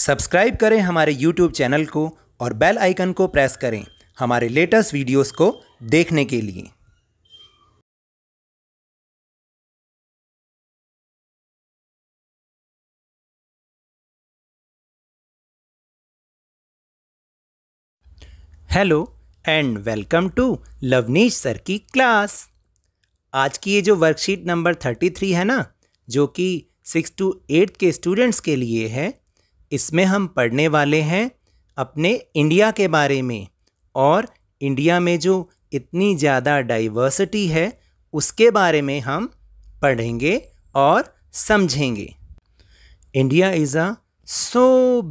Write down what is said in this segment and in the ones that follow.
Subscribe करें हमारे YouTube channel को और बेल आइकन को प्रेस करें हमारे लेटेस्ट वीडियोस को देखने के लिए hello and welcome to Lavneesh sir की क्लास आज की ये जो वर्कशीट नंबर थर्टी थ्री है ना जो कि सिक्स टू एट के स्टूडेंट्स के लिए है इसमें हम पढ़ने वाले हैं अपने इंडिया के बारे में और इंडिया में जो इतनी ज़्यादा डाइवर्सिटी है उसके बारे में हम पढ़ेंगे और समझेंगे India is a so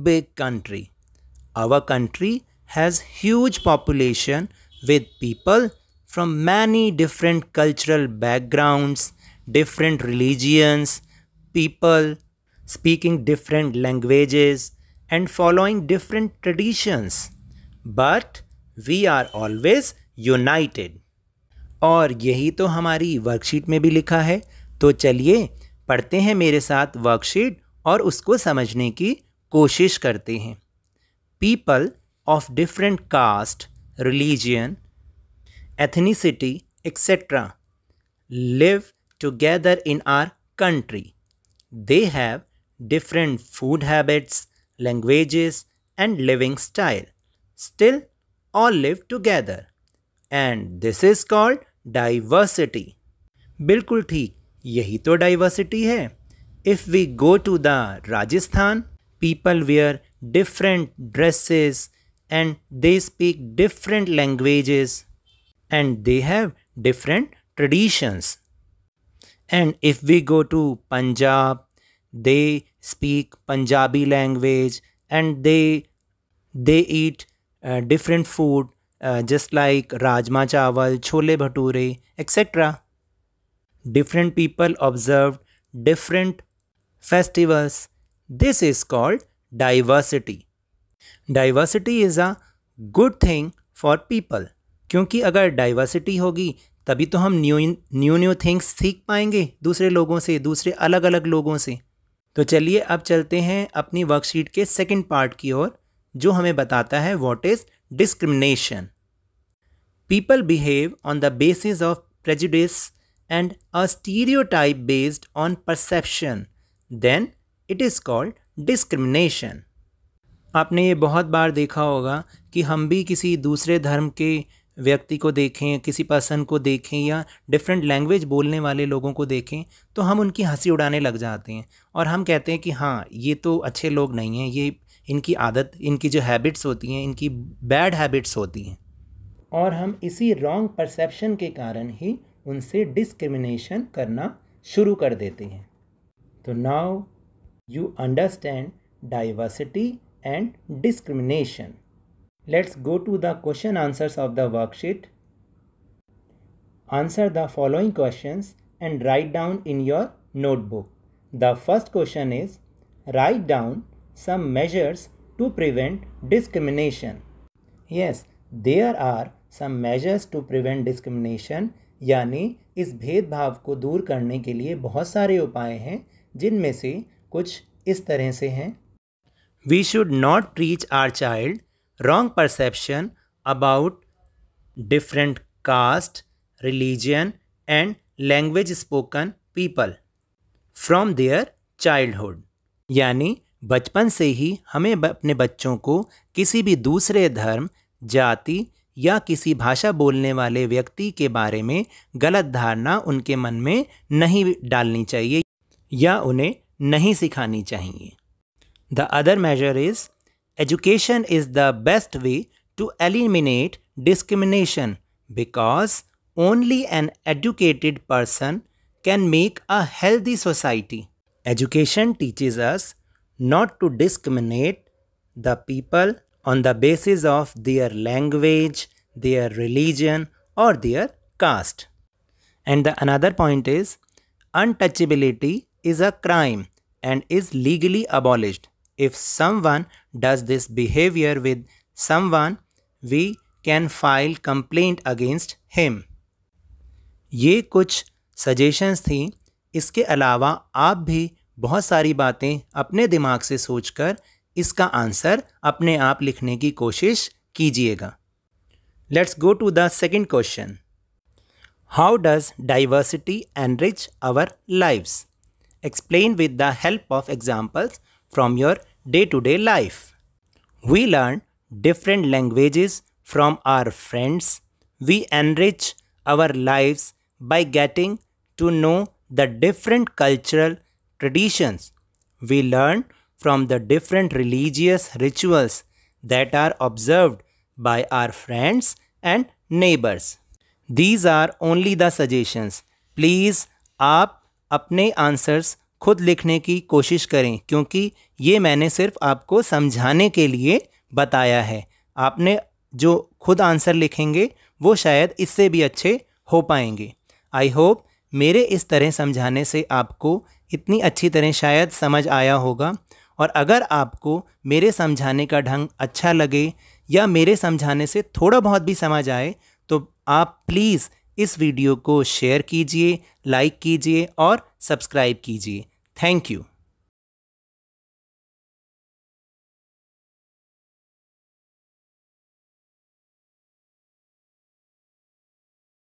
big country our country has huge population with people from many different cultural backgrounds different religions people speaking different languages and following different traditions but we are always united और यही तो हमारी worksheet में भी लिखा है तो चलिए पढ़ते हैं मेरे साथ वर्कशीट और उसको समझने की कोशिश करते हैं people of different caste religion ethnicity etcetera live together in our country they have different food habits, languages, and living style. Still, all live together. And this is called diversity. बिल्कुल ठीक यही तो diversity है If we go to the Rajasthan, people wear different dresses and they speak different languages and they have different traditions. And if we go to Punjab, They speak Punjabi language and they they eat uh, different food uh, just like rajma chawal, chole bhature, etc. Different people observed different festivals. This is called diversity. Diversity is a good thing for people. क्योंकि अगर diversity होगी तभी तो हम new new new things सीख पाएंगे दूसरे लोगों से दूसरे अलग अलग लोगों से तो चलिए अब चलते हैं अपनी वर्कशीट के सेकंड पार्ट की ओर जो हमें बताता है what is discrimination people behave on the basis of prejudice and a stereotype based on perception then it is called discrimination आपने ये बहुत बार देखा होगा कि हम भी किसी दूसरे धर्म के व्यक्ति को देखें किसी पर्सन को देखें या डिफरेंट लैंग्वेज बोलने वाले लोगों को देखें तो हम उनकी हंसी उड़ाने लग जाते हैं और हम कहते हैं कि हाँ ये तो अच्छे लोग नहीं हैं ये इनकी आदत इनकी जो हैबिट्स होती हैं इनकी बैड हैबिट्स होती हैं और हम इसी रॉन्ग परसेप्शन के कारण ही उनसे डिस्क्रिमिनेशन करना शुरू कर देते हैं तो now you understand diversity and discrimination Let's go to the question answers of the worksheet. Answer the following questions and write down in your notebook. The first question is write down some measures to prevent discrimination. Yes, there are some measures to prevent discrimination यानी इस भेदभाव को दूर करने के लिए बहुत सारे उपाय हैं जिनमें से कुछ इस तरह से हैं we should not preach our child wrong about different caste religion and language spoken people from from childhood यानी बचपन से ही हमें अपने बच्चों को किसी भी दूसरे धर्म जाति या किसी भाषा बोलने वाले व्यक्ति के बारे में गलत धारणा उनके मन में नहीं डालनी चाहिए या उन्हें नहीं सिखानी चाहिए the other major is Education is the best way to eliminate discrimination because only an educated person can make a healthy society. Education teaches us not to discriminate the people on the basis of their language, their religion, or their caste. And the another point is untouchability is a crime and is legally abolished. If someone does this behavior with someone, we can file complaint against him. ये कुछ suggestions थी इसके अलावा आप भी बहुत सारी बातें अपने दिमाग से सोचकर इसका आंसर अपने आप लिखने की कोशिश कीजिएगा let's go to the second question how does diversity enrich our lives explain with the help of examples from your day to day life. We learn different languages from our friends. We enrich our lives by getting to know the different cultural traditions. We learn from the different religious rituals that are observed by our friends and neighbors. These are only the suggestions. Please आप apne answers. खुद लिखने की कोशिश करें क्योंकि ये मैंने सिर्फ आपको समझाने के लिए बताया है आपने जो खुद आंसर लिखेंगे वो शायद इससे भी अच्छे हो पाएंगे आई होप मेरे इस तरह समझाने से आपको इतनी अच्छी तरह शायद समझ आया होगा और अगर आपको मेरे समझाने का ढंग अच्छा लगे या मेरे समझाने से थोड़ा बहुत भी समझ आए तो आप प्लीज़ इस वीडियो को शेयर कीजिए लाइक कीजिए और सब्सक्राइब कीजिए Thank you.